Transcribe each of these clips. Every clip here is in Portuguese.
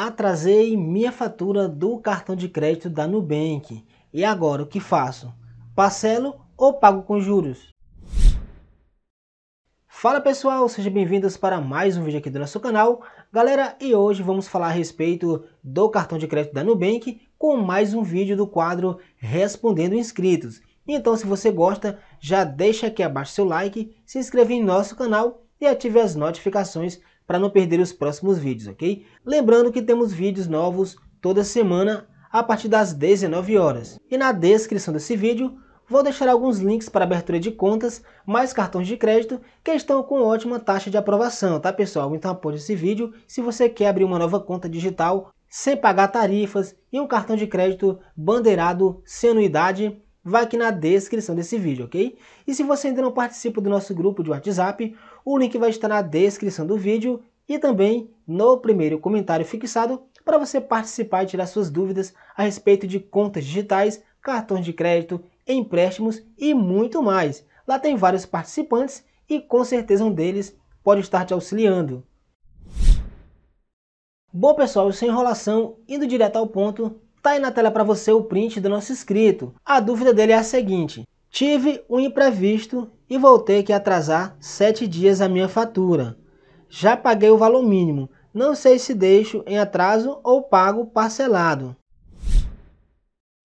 Atrasei minha fatura do cartão de crédito da Nubank. E agora o que faço? Parcelo ou pago com juros? Fala pessoal, sejam bem-vindos para mais um vídeo aqui do nosso canal. Galera, e hoje vamos falar a respeito do cartão de crédito da Nubank com mais um vídeo do quadro Respondendo Inscritos. Então se você gosta, já deixa aqui abaixo seu like, se inscreve em nosso canal e ative as notificações para não perder os próximos vídeos, ok? Lembrando que temos vídeos novos toda semana a partir das 19 horas. E na descrição desse vídeo vou deixar alguns links para abertura de contas, mais cartões de crédito que estão com ótima taxa de aprovação, tá pessoal? Então apoie esse vídeo se você quer abrir uma nova conta digital sem pagar tarifas e um cartão de crédito bandeirado sem anuidade vai aqui na descrição desse vídeo, ok? E se você ainda não participa do nosso grupo de WhatsApp, o link vai estar na descrição do vídeo e também no primeiro comentário fixado para você participar e tirar suas dúvidas a respeito de contas digitais, cartões de crédito, empréstimos e muito mais. Lá tem vários participantes e com certeza um deles pode estar te auxiliando. Bom pessoal, sem enrolação, indo direto ao ponto, Tá aí na tela para você o print do nosso inscrito. A dúvida dele é a seguinte. Tive um imprevisto e voltei que atrasar 7 dias a minha fatura. Já paguei o valor mínimo. Não sei se deixo em atraso ou pago parcelado.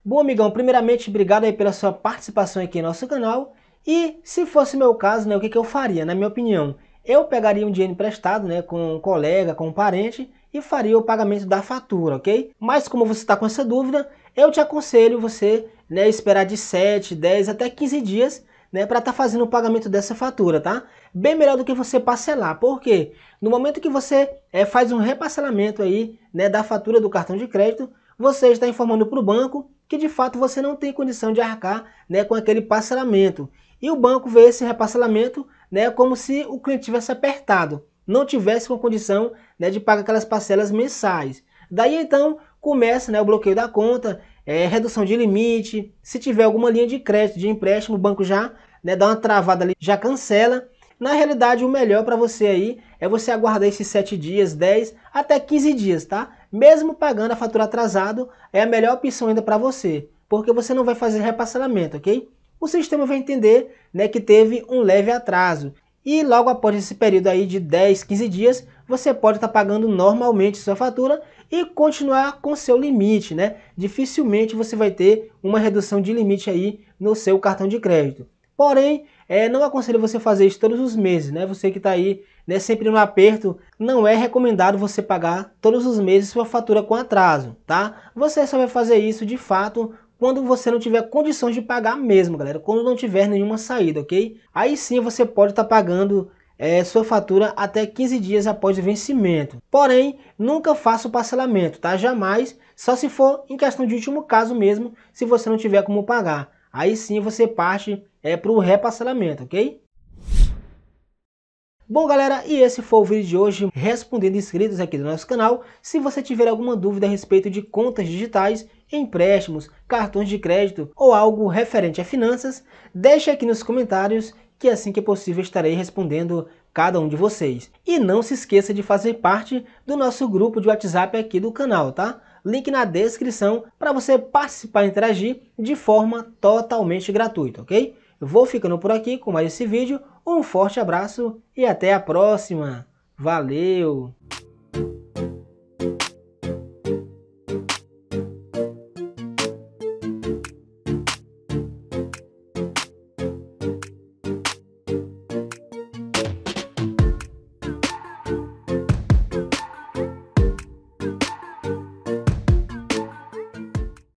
Bom, amigão, primeiramente, obrigado aí pela sua participação aqui em nosso canal. E se fosse meu caso, né, o que, que eu faria? Na minha opinião, eu pegaria um dinheiro emprestado né, com um colega, com um parente e faria o pagamento da fatura, ok? Mas como você está com essa dúvida, eu te aconselho você né, esperar de 7, 10 até 15 dias né, para estar tá fazendo o pagamento dessa fatura, tá? Bem melhor do que você parcelar, porque no momento que você é, faz um reparcelamento aí né, da fatura do cartão de crédito, você está informando para o banco que de fato você não tem condição de arcar né, com aquele parcelamento. E o banco vê esse reparcelamento né, como se o cliente tivesse apertado não tivesse com condição né, de pagar aquelas parcelas mensais. Daí então começa né, o bloqueio da conta, é, redução de limite, se tiver alguma linha de crédito, de empréstimo, o banco já né, dá uma travada ali, já cancela. Na realidade, o melhor para você aí é você aguardar esses 7 dias, 10 até 15 dias, tá? Mesmo pagando a fatura atrasado, é a melhor opção ainda para você, porque você não vai fazer reparcelamento, ok? O sistema vai entender né, que teve um leve atraso. E logo após esse período aí de 10, 15 dias, você pode estar tá pagando normalmente sua fatura e continuar com seu limite, né? Dificilmente você vai ter uma redução de limite aí no seu cartão de crédito. Porém, é, não aconselho você fazer isso todos os meses, né? Você que está aí né, sempre no aperto, não é recomendado você pagar todos os meses sua fatura com atraso, tá? Você só vai fazer isso de fato quando você não tiver condições de pagar mesmo, galera. Quando não tiver nenhuma saída, ok? Aí sim você pode estar tá pagando é, sua fatura até 15 dias após o vencimento. Porém, nunca faça o parcelamento, tá? Jamais, só se for em questão de último caso mesmo, se você não tiver como pagar. Aí sim você parte é, para o reparcelamento, ok? Bom galera, e esse foi o vídeo de hoje respondendo inscritos aqui do nosso canal. Se você tiver alguma dúvida a respeito de contas digitais empréstimos, cartões de crédito ou algo referente a finanças, deixe aqui nos comentários que é assim que é possível estarei respondendo cada um de vocês. E não se esqueça de fazer parte do nosso grupo de WhatsApp aqui do canal, tá? Link na descrição para você participar e interagir de forma totalmente gratuita, ok? Eu vou ficando por aqui com mais esse vídeo, um forte abraço e até a próxima! Valeu!